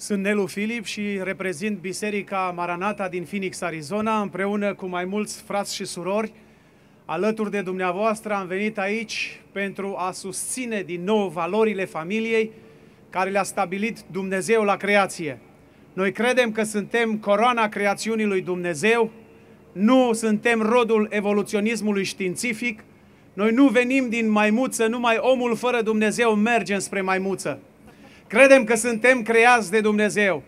Sunt Nelu Filip și reprezint Biserica Maranata din Phoenix, Arizona, împreună cu mai mulți frați și surori. Alături de dumneavoastră am venit aici pentru a susține din nou valorile familiei care le-a stabilit Dumnezeu la creație. Noi credem că suntem coroana creațiunii lui Dumnezeu, nu suntem rodul evoluționismului științific, noi nu venim din maimuță, numai omul fără Dumnezeu merge spre maimuță. Credem că suntem creați de Dumnezeu.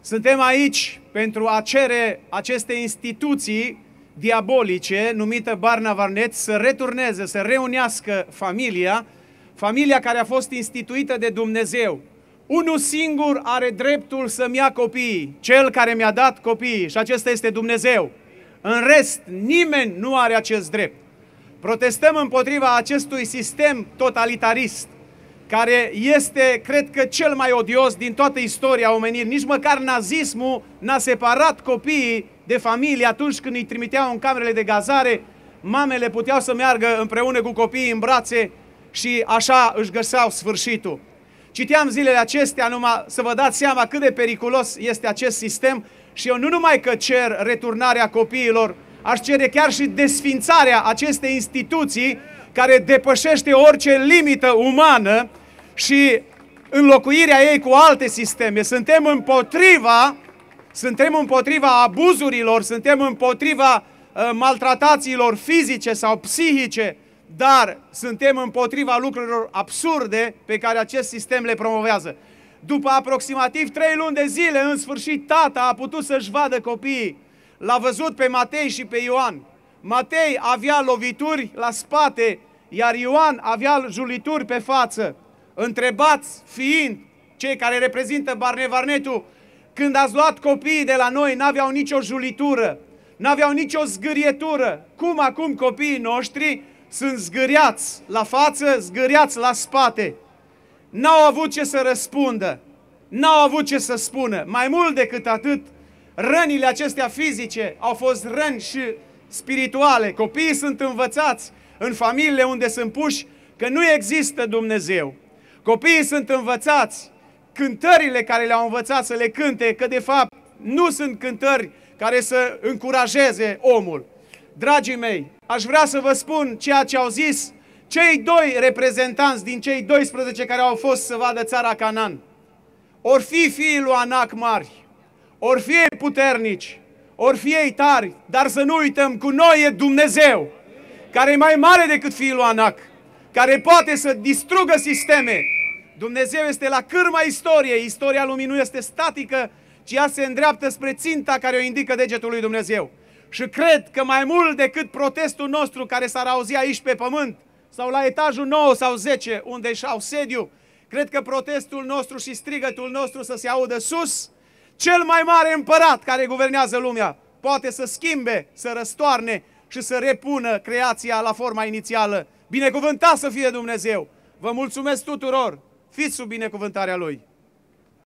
Suntem aici pentru a cere aceste instituții diabolice, numită Barna Varnet, să returneze, să reunească familia, familia care a fost instituită de Dumnezeu. Unul singur are dreptul să-mi ia copiii, cel care mi-a dat copiii și acesta este Dumnezeu. În rest, nimeni nu are acest drept. Protestăm împotriva acestui sistem totalitarist care este, cred că, cel mai odios din toată istoria omenirii. Nici măcar nazismul n-a separat copiii de familie atunci când îi trimiteau în camerele de gazare. Mamele puteau să meargă împreună cu copiii în brațe și așa își găseau sfârșitul. Citeam zilele acestea numai să vă dați seama cât de periculos este acest sistem și eu nu numai că cer returnarea copiilor, aș cere chiar și desfințarea acestei instituții care depășește orice limită umană și înlocuirea ei cu alte sisteme. Suntem împotriva, suntem împotriva abuzurilor, suntem împotriva uh, maltratațiilor fizice sau psihice, dar suntem împotriva lucrurilor absurde pe care acest sistem le promovează. După aproximativ trei luni de zile, în sfârșit, tata a putut să-și vadă copiii. L-a văzut pe Matei și pe Ioan. Matei avea lovituri la spate, iar Ioan avea julituri pe față. Întrebați, fiind cei care reprezintă Barnevarnetul, când ați luat copiii de la noi, n-aveau nicio julitură, n-aveau nicio zgârietură. Cum acum copiii noștri sunt zgâriați la față, zgâriați la spate. N-au avut ce să răspundă, n-au avut ce să spună. Mai mult decât atât, rănile acestea fizice au fost răni și spirituale. Copiii sunt învățați în familiile unde sunt puși că nu există Dumnezeu. Copiii sunt învățați, cântările care le-au învățat să le cânte, că de fapt nu sunt cântări care să încurajeze omul. Dragii mei, aș vrea să vă spun ceea ce au zis cei doi reprezentanți din cei 12 care au fost să vadă țara Canaan. Or fi fiii lui Anac mari, or fi ei puternici, or fi ei tari, dar să nu uităm, cu noi e Dumnezeu, care e mai mare decât fiii lui Anac care poate să distrugă sisteme. Dumnezeu este la cârma istoriei, istoria lumii nu este statică, ci ea se îndreaptă spre ținta care o indică degetul lui Dumnezeu. Și cred că mai mult decât protestul nostru care s-ar auzi aici pe pământ, sau la etajul 9 sau 10, unde își au sediu, cred că protestul nostru și strigătul nostru să se audă sus, cel mai mare împărat care guvernează lumea poate să schimbe, să răstoarne și să repună creația la forma inițială Binecuvântat să fie Dumnezeu! Vă mulțumesc tuturor! Fiți sub binecuvântarea Lui!